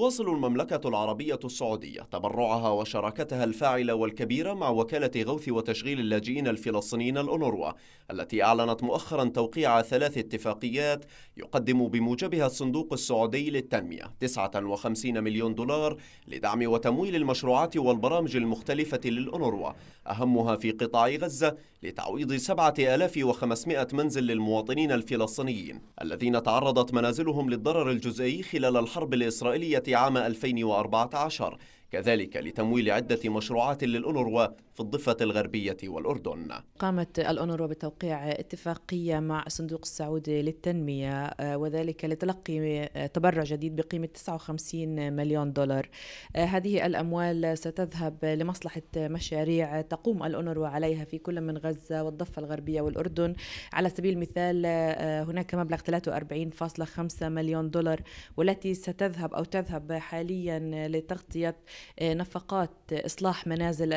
تواصل المملكة العربية السعودية تبرعها وشراكتها الفاعلة والكبيرة مع وكالة غوث وتشغيل اللاجئين الفلسطينيين الأونروا التي أعلنت مؤخرا توقيع ثلاث اتفاقيات يقدم بموجبها الصندوق السعودي للتنمية 59 مليون دولار لدعم وتمويل المشروعات والبرامج المختلفة للأونروا أهمها في قطاع غزة لتعويض 7500 منزل للمواطنين الفلسطينيين الذين تعرضت منازلهم للضرر الجزئي خلال الحرب الإسرائيلية عام 2014 كذلك لتمويل عدة مشروعات للأونروا في الضفة الغربية والأردن قامت الأونروا بتوقيع اتفاقية مع الصندوق السعودي للتنمية آه، وذلك لتلقي آه، تبرع جديد بقيمة 59 مليون دولار آه، هذه الأموال ستذهب لمصلحة مشاريع تقوم الأونروا عليها في كل من غزة والضفة الغربية والأردن على سبيل المثال هناك مبلغ 43.5 مليون دولار والتي ستذهب أو تذهب حاليا لتغطية نفقات إصلاح منازل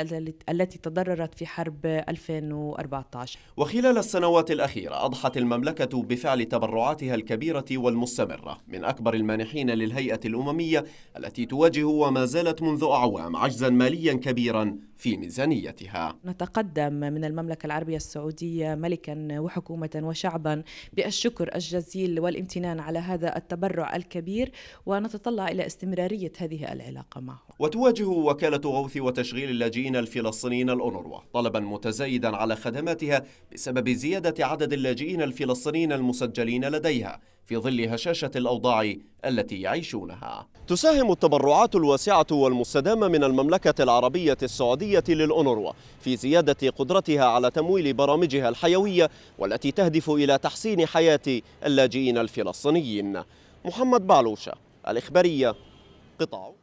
التي تضررت في حرب 2014 وخلال السنوات الأخيرة أضحت المملكة بفعل تبرعاتها الكبيرة والمستمرة من أكبر المانحين للهيئة الأممية التي تواجه وما زالت منذ أعوام عجزا ماليا كبيرا في ميزانيتها نتقدم من المملكة العربية السعودية ملكا وحكومة وشعبا بالشكر الجزيل والامتنان على هذا التبرع الكبير ونتطلع إلى استمرارية هذه العلاقة معه وتواجه وكالة غوث وتشغيل اللاجئين الفلسطينيين الأونروا طلبا متزايدا على خدماتها بسبب زيادة عدد اللاجئين الفلسطينيين المسجلين لديها في ظل هشاشة الأوضاع التي يعيشونها تساهم التبرعات الواسعة والمستدامة من المملكة العربية السعودية للأونروا في زيادة قدرتها على تمويل برامجها الحيوية والتي تهدف إلى تحسين حياة اللاجئين الفلسطينيين محمد بعلوشة الإخبارية قطاع